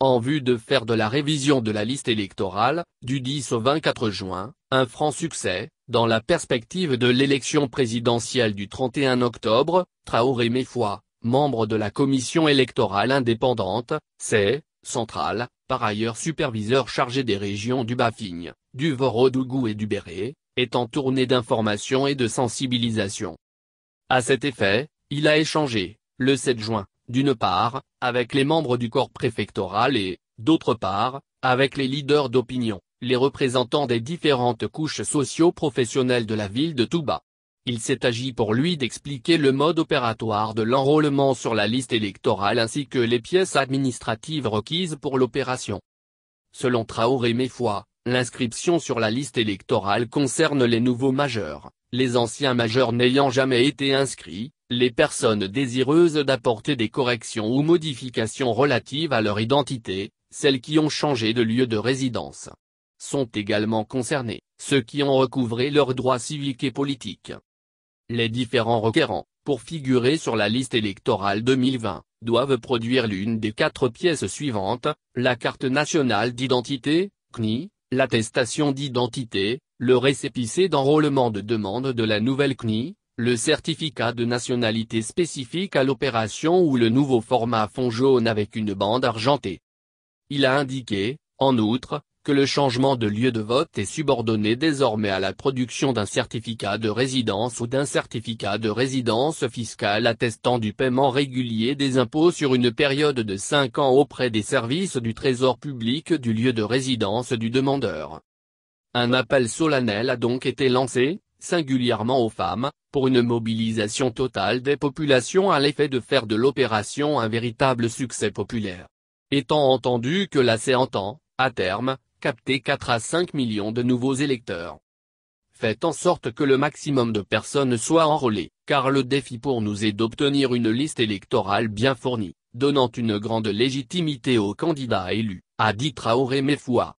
en vue de faire de la révision de la liste électorale, du 10 au 24 juin, un franc succès, dans la perspective de l'élection présidentielle du 31 octobre, Traoré Méfoy, membre de la commission électorale indépendante, c'est, centrale, par ailleurs superviseur chargé des régions du Bafigne, du Vorodougou et du Béré, est en tournée d'information et de sensibilisation. À cet effet, il a échangé, le 7 juin, d'une part, avec les membres du corps préfectoral et, d'autre part, avec les leaders d'opinion, les représentants des différentes couches socio-professionnelles de la ville de Touba. Il s'est agi pour lui d'expliquer le mode opératoire de l'enrôlement sur la liste électorale ainsi que les pièces administratives requises pour l'opération. Selon Traoré Méfoy, l'inscription sur la liste électorale concerne les nouveaux majeurs, les anciens majeurs n'ayant jamais été inscrits, les personnes désireuses d'apporter des corrections ou modifications relatives à leur identité, celles qui ont changé de lieu de résidence, sont également concernées, ceux qui ont recouvré leurs droits civiques et politiques. Les différents requérants, pour figurer sur la liste électorale 2020, doivent produire l'une des quatre pièces suivantes, la carte nationale d'identité, CNI, l'attestation d'identité, le récépissé d'enrôlement de demande de la nouvelle CNI, le certificat de nationalité spécifique à l'opération ou le nouveau format fond jaune avec une bande argentée. Il a indiqué, en outre, que le changement de lieu de vote est subordonné désormais à la production d'un certificat de résidence ou d'un certificat de résidence fiscale attestant du paiement régulier des impôts sur une période de 5 ans auprès des services du trésor public du lieu de résidence du demandeur. Un appel solennel a donc été lancé, singulièrement aux femmes, pour une mobilisation totale des populations à l'effet de faire de l'opération un véritable succès populaire. Étant entendu que la entend, à terme, capter 4 à 5 millions de nouveaux électeurs. Faites en sorte que le maximum de personnes soient enrôlées, car le défi pour nous est d'obtenir une liste électorale bien fournie, donnant une grande légitimité aux candidats élus, a dit Traoré Mefoua.